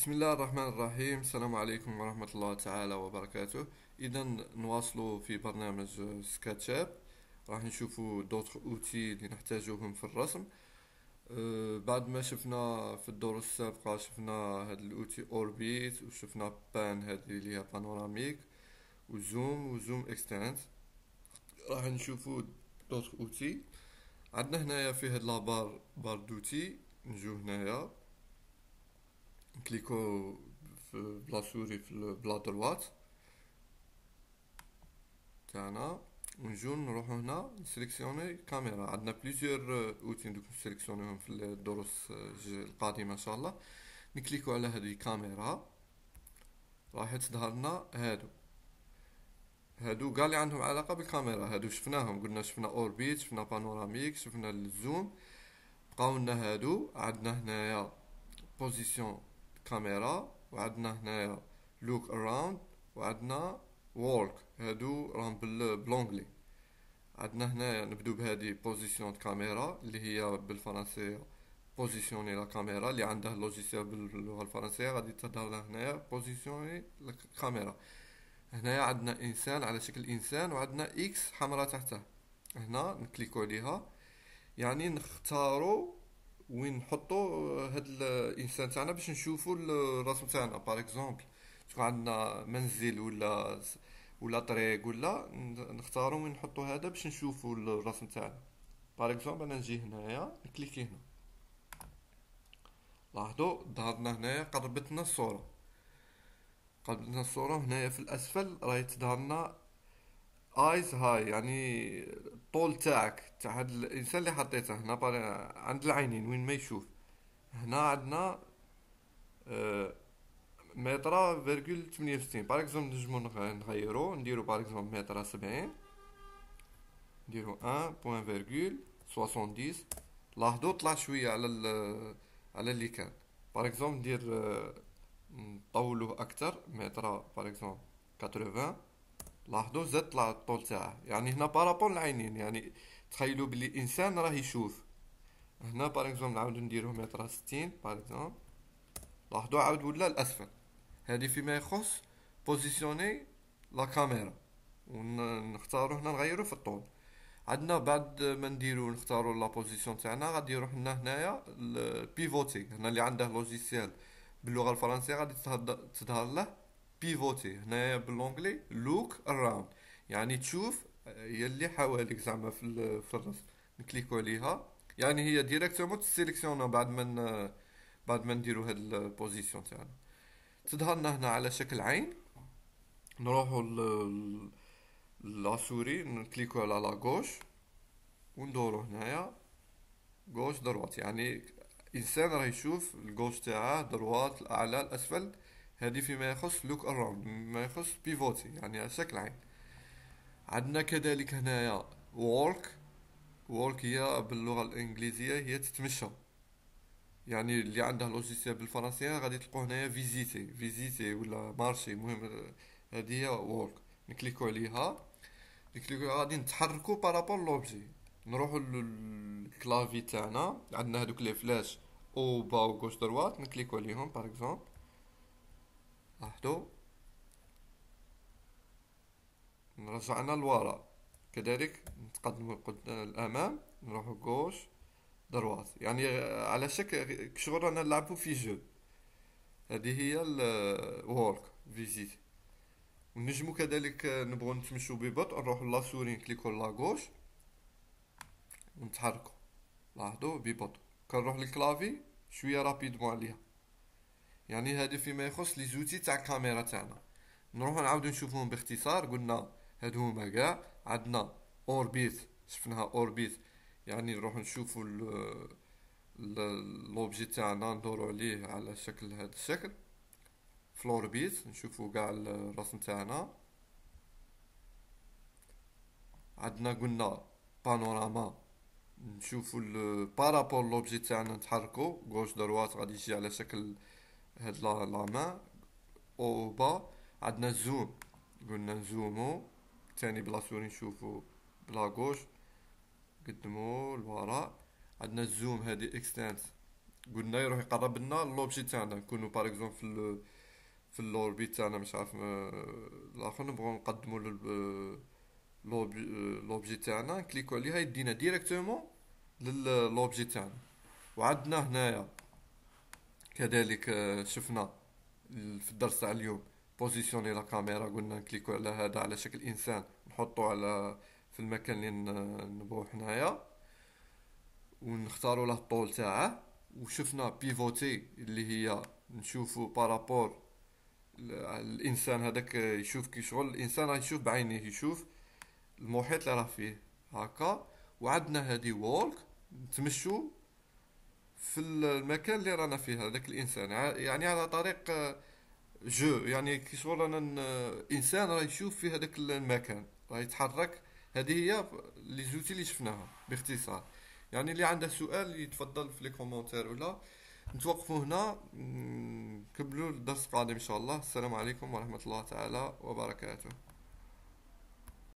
بسم الله الرحمن الرحيم السلام عليكم ورحمة الله تعالى وبركاته إذا نواصل في برنامج سكاتشاب راح نشوف دوتر أوتي اللي نحتاجوهم في الرسم بعد ما شفنا في الدور السابقة شفنا هاد الأوتي أوربيت وشفنا بان هادي اللي هي بانوراميك وزوم وزوم اكستنت راح نشوفو دوتر أوتي عندنا هنايا في هاد لابار بار دوتي نجو هنايا نكليكو بلا سوري في بلا دروات تاعنا ونجو نروحو هنا نسيليكسيوني كاميرا عندنا بليزيور اوتي دوك نسيليكسيونيهم في الدروس القادمه ان شاء الله نكليكو على هذه كاميرا راح تظهر لنا هادو هادو قال لي عندهم علاقه بالكاميرا هادو شفناهم قلنا شفنا اوربيت شفنا بانوراميك شفنا الزوم بقاو لنا هادو عندنا هنايا بوزيسيون كاميرا وعندنا هنايا لوك اراوند وعندنا وورك هادو راهم بالبلونغلي عندنا هنايا نبدو بهذه بوزيسيون كاميرا اللي هي بالفرنسية بوزيسيوني لا كاميرا اللي عندها لوجيسيال باللغه الفرنسيه غادي تظهر لنا هنايا بوزيسيوني الكاميرا هنايا عندنا انسان على شكل انسان وعندنا اكس حمراء تحته هنا نكليكو عليها يعني نختارو وين نحطوا آه، هاد الانسان تاعنا باش نشوفوا الرسم تاعنا باغ اكزومبل تكون عندنا منزل ولا ولا طريق ولا نختاروا وين نحطوا هذا باش نشوفوا الرسم تاعنا باغ اكزومبل انا نجي هنايا نكليكي هنا لاحظوا ظهرنا هنايا قربتنا الصوره قربتنا الصوره هنايا في الاسفل راهي تظهرنا ايز هاي يعني الطول تاعك تاع هاد الانسان اللي حطيته هنا عند العينين وين ما يشوف هنا عندنا آه، مترا فيرجول 68 باغ اكزومبل نجمو نغيرو نديرو باغ اكزومبل مترا سبعين نديرو ان بوان فيرغول لاحظو طلع شوية على على اللي كان باغ اكزومبل ندير آه، نطولوه اكتر مترا باغ اكزومبل كاتروفان لاحظوا زاد طلع الطول تاعه يعني هنا بارابول العينين يعني تخيلوا بلي الانسان راه يشوف هنا باغ اكزومبل نعاود نديرو متر ستين باغ اكزومبل لاحظوا عاود ولا الاسفل هذه فيما يخص بوزيسيوني لا كاميرا ونختارو هنا نغيرو في الطول عندنا بعد ما نديرو نختارو لا بوزيسيون تاعنا غادي يروح لنا هنايا البيفوتي هنا اللي عنده لوجيسيال باللغه الفرنسيه غادي تظهر له بيفوتي هنايا باللونجلي لوك اراوند يعني تشوف هي آه، اللي حواليك زعما في الرسم نكليكو عليها يعني هي ديريكتومون تسيليكسيون بعد ما آه، بعد ما نديرو هاد البوزيسيون تاعنا تظهرنا هنا على شكل عين نروحو ل لاسوري نكليكو على لاغوش وندورو هنايا غوش دروات يعني انسان راه يشوف الغوش تاعه دروات الاعلى الاسفل هذه فيما يخص لوك اراوند ما يخص بيفوتي يعني على شكل عين عندنا كذلك هنايا وورك وورك هي باللغه الانجليزيه هي تتمشى يعني اللي عندها لوجيسيال بالفرنسيه غادي تلقوا هنايا فيزيتي فيزيتي ولا مارشي المهم هذه هي وورك نكليكو عليها نكليكو غادي نتحركوا بارابور لوبجي نروحوا للكلافي تاعنا عندنا هذوك لي فلاش او با كوش دروات نكليكو عليهم باغ اكزومبل لاحظوا رجعنا لورا كذلك نتقدم للامام نروحو غوش دروات يعني على شكل كشغل رانا نلعبو في جو هذه هي الورك فيزيت ونجمو كذلك نبغو نتمشو ببطء نروحو لاسورين نكليكو لاغوش ونتحركو لاحظوا ببطء كنروح للكلافي شويه رابيدمون عليها يعني هذا فيما يخص لي زوتي تاع الكاميرا تاعنا نروحو نعاودو نشوفوهم باختصار قلنا هادو هما كاع عندنا اوربيت شفناها اوربيت يعني نروحو نشوفو لوبجي تاعنا ندورو عليه على شكل هذا الشكل فلور بيت نشوفو كاع الرسم تاعنا عندنا قلنا بانوراما نشوفو بارابول لوبجي تاعنا نتحركو غوش دروات غادي يجي على شكل هاد لا ما او با عندنا زوم قلنا نزومو ثاني بلا سوري نشوفو بلا غوش قدمو لورا عندنا الزوم هادي اكستنس قلنا يروح يقرب لنا لوبجي تاعنا نكونو باغ اكزومبل في ال في الاوربيت تاعنا مش عارف الاخر نبغيو نقدمو لوبجي تاعنا نكليكو عليها يدينا ديريكتومون لوبجي تاعنا وعندنا هنايا كذلك آه، شفنا في الدرس تاع اليوم بوزيسيوني لا كاميرا قلنا نكليكو على هذا على شكل انسان نحطو على في المكان اللي نبغو حنايا ونختاروا له الطول تاعه وشفنا بيفوتي اللي هي نشوفو بارابور الانسان هذاك آه، يشوف كي شغل الانسان راه يشوف بعينيه يشوف المحيط اللي راه فيه هكا وعندنا هذه وولك نتمشوا في المكان اللي رانا فيه هذاك الانسان يعني على طريق آه، جو يعني كيشغل انا آه، انسان راه يشوف في هذاك المكان راه يتحرك هذه هي لي زوتي اللي شفناها باختصار يعني اللي عنده سؤال يتفضل في لي كومونتير ولا نتوقفوا هنا نكملوا الدرس القادم ان شاء الله السلام عليكم ورحمه الله تعالى وبركاته